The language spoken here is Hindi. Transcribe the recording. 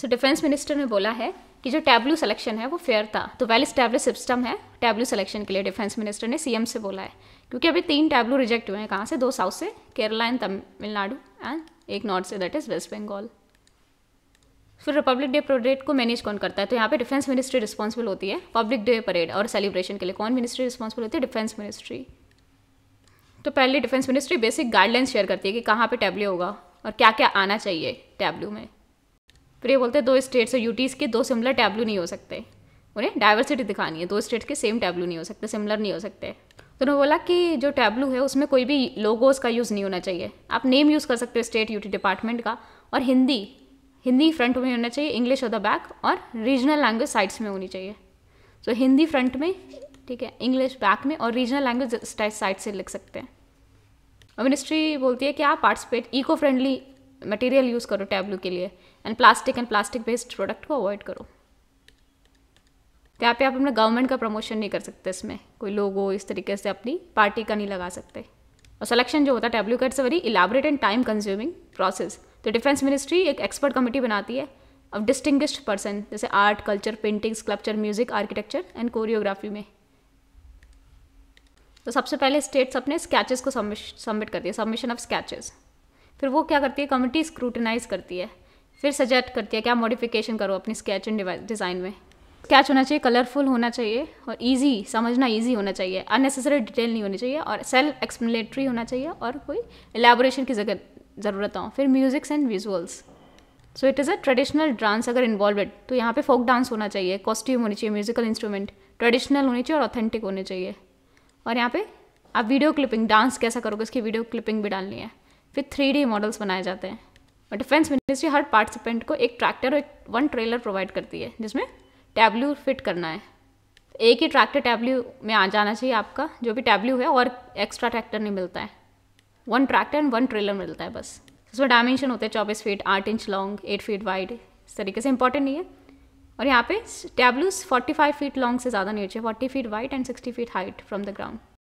सो डिफेंस मिनिस्टर ने बोला है कि जो टैबलू सिलेक्शन है वो फेयर था तो वेल स्टैब्लिश सिस्टम है टैबलू सिलेक्शन के लिए डिफेंस मिनिस्टर ने सीएम से बोला है क्योंकि अभी तीन टैबलू रिजेक्ट हुए हैं कहाँ से दो साउथ से केरला एंड तमिलनाडु एंड एक नॉर्थ से दैट इज़ वेस्ट बंगाल फिर रिपब्लिक डे परेड को मैनेज कौन करता है तो यहाँ पे डिफेंस मिनिस्ट्री रिस्पॉन्सिबल होती है पब्लिक डे परेड और सेलिब्रेशन के लिए कौन मिनिस्ट्री रिस्पॉन्सिबल होती है डिफेंस मिनिस्ट्री तो पहले defence ministry basic guidelines share करती है कि कहाँ पे टैबलू होगा और क्या क्या आना चाहिए टैबलू में फिर ये बोलते हैं दो स्टेट्स और यूटीज़ के दो सिमिलर टैबलू नहीं हो सकते उन्हें डाइवर्सिटी दिखानी है दो स्टेट्स के सेम टैबलू नहीं हो सकते सिमिलर नहीं हो सकते तो उन्होंने बोला कि जो टैबलू है उसमें कोई भी लोगोस का यूज़ नहीं होना चाहिए आप नेम यूज़ कर सकते हो स्टेट यूटी डिपार्टमेंट का और हिंदी हिंदी फ्रंट में होना चाहिए इंग्लिश और द बैक और रीजनल लैंग्वेज साइड्स में होनी चाहिए सो हिंदी फ्रंट में ठीक है इंग्लिश बैक में और रीजनल लैंग्वेज साइड से लिख सकते हैं और मिनिस्ट्री बोलती है कि आप participate eco friendly material use करो टैबलू के लिए and plastic and plastic based product को अवॉइड करो क्या यहाँ पे आप अपने गवर्नमेंट का प्रमोशन नहीं कर सकते इसमें कोई लोगो इस तरीके से अपनी पार्टी का नहीं लगा सकते और सिलेक्शन जो होता है टैबलू का very elaborate and time consuming process तो डिफेंस मिनिस्ट्री एक एक्सपर्ट कमेटी बनाती है अब डिस्टिंग्विश पर्सन जैसे art culture painting sculpture music architecture and choreography में तो सबसे पहले स्टेट्स अपने स्केचेस को सबमिट करती है सबमिशन ऑफ स्केचेस फिर वो क्या करती है कमिटी स्क्रूटनाइज करती है फिर सजेस्ट करती है क्या मॉडिफिकेशन करो अपनी स्केच एंड डिज़ाइन में स्केच होना चाहिए कलरफुल होना चाहिए और ईजी समझना ईजी होना चाहिए अननेसेसरी डिटेल नहीं होनी चाहिए और सेल्फ एक्सप्लेनेटरी होना चाहिए और कोई एलेबोरेशन की जगह ज़रूरत हो फिर musics and visuals so it is a traditional dance अगर इन्वॉल्वड तो यहाँ पे फोक डांस होना चाहिए कॉस्ट्यूम होनी चाहिए म्यूजिकल इंस्ट्रूमेंट ट्रेडिशनल होनी चाहिए और ऑथेंटिक होने चाहिए और यहाँ पे आप वीडियो क्लिपिंग डांस कैसा करोगे उसकी वीडियो क्लिपिंग भी डालनी है फिर थ्री मॉडल्स बनाए जाते हैं और डिफेंस मिनिस्ट्री हर पार्टिसिपेंट को एक ट्रैक्टर और एक वन ट्रेलर प्रोवाइड करती है जिसमें टैबल्यू फिट करना है एक ही ट्रैक्टर टैबल्यू में आ जाना चाहिए आपका जो भी टैबल्यू है और एक्स्ट्रा ट्रैक्टर नहीं मिलता है one tractor and one trailer मिलता है बस उसमें डायमेंशन होते हैं चौबीस फीट आठ inch long eight feet wide इस तरीके से इंपॉर्टेंट नहीं है और यहाँ पे टैबलूज 45 फीट लॉन्ग से ज़्यादा नहीं है 40 feet wide and 60 feet height from the ground